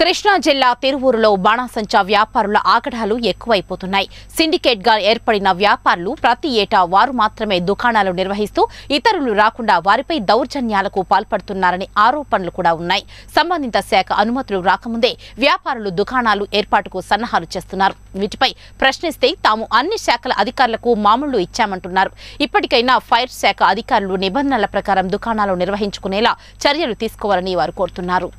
కృష్ణా జిల్లా తిరువూరులో బాణాసంచా వ్యాపారుల ఆగడాలు ఎక్కువైపోతున్నాయి సిండికేట్ గా ఏర్పడిన వ్యాపారులు ప్రతి ఏటా వారు మాత్రమే దుకాణాలు నిర్వహిస్తూ ఇతరులు రాకుండా వారిపై దౌర్జన్యాలకు పాల్పడుతున్నారని ఆరోపణలు కూడా ఉన్నాయి సంబంధిత శాఖ అనుమతులు రాకముందే వ్యాపారులు దుకాణాలు ఏర్పాటుకు సన్నాహాలు చేస్తున్నారు వీటిపై ప్రశ్నిస్తే తాము అన్ని శాఖల అధికారులకు మామూలు ఇచ్చామంటున్నారు ఇప్పటికైనా ఫైర్ శాఖ అధికారులు నిబంధనల ప్రకారం దుకాణాలు నిర్వహించుకునేలా చర్యలు తీసుకోవాలని వారు కోరుతున్నారు